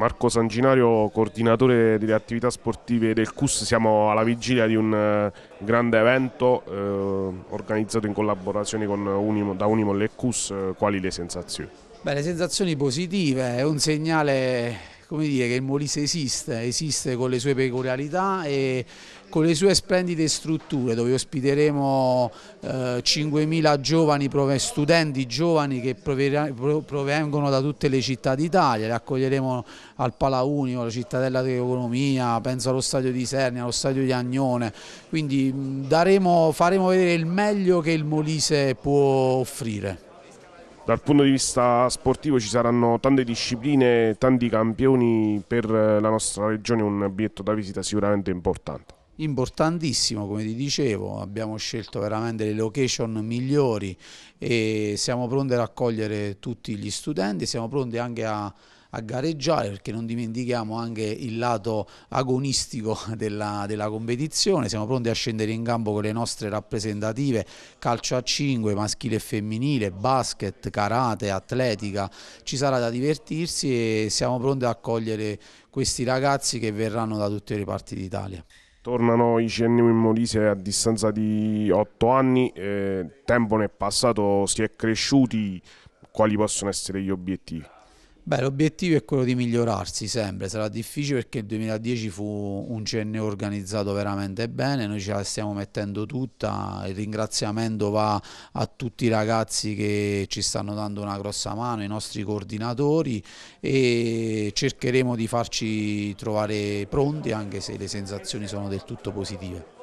Marco Sanginario, coordinatore delle attività sportive del CUS, siamo alla vigilia di un eh, grande evento eh, organizzato in collaborazione con Unimo, da Unimol e CUS, eh, quali le sensazioni? Beh, le sensazioni positive, è un segnale come dire, che il Molise esiste, esiste con le sue peculiarità e con le sue splendide strutture dove ospiteremo eh, 5.000 giovani, studenti giovani che provengono da tutte le città d'Italia, li accoglieremo al Unico, alla Cittadella dell'Economia, penso allo stadio di Sernia, allo stadio di Agnone, quindi daremo, faremo vedere il meglio che il Molise può offrire dal punto di vista sportivo ci saranno tante discipline, tanti campioni per eh, la nostra regione, un biglietto da visita sicuramente importante. Importantissimo, come ti dicevo, abbiamo scelto veramente le location migliori e siamo pronti a raccogliere tutti gli studenti, siamo pronti anche a a gareggiare perché non dimentichiamo anche il lato agonistico della, della competizione, siamo pronti a scendere in campo con le nostre rappresentative, calcio a 5, maschile e femminile, basket, karate, atletica, ci sarà da divertirsi e siamo pronti ad accogliere questi ragazzi che verranno da tutte le parti d'Italia. Tornano i CNU in Molise a distanza di 8 anni, eh, tempo nel passato si è cresciuti, quali possono essere gli obiettivi? Beh, l'obiettivo è quello di migliorarsi sempre, sarà difficile perché il 2010 fu un CNE organizzato veramente bene, noi ce la stiamo mettendo tutta, il ringraziamento va a tutti i ragazzi che ci stanno dando una grossa mano, i nostri coordinatori e cercheremo di farci trovare pronti anche se le sensazioni sono del tutto positive.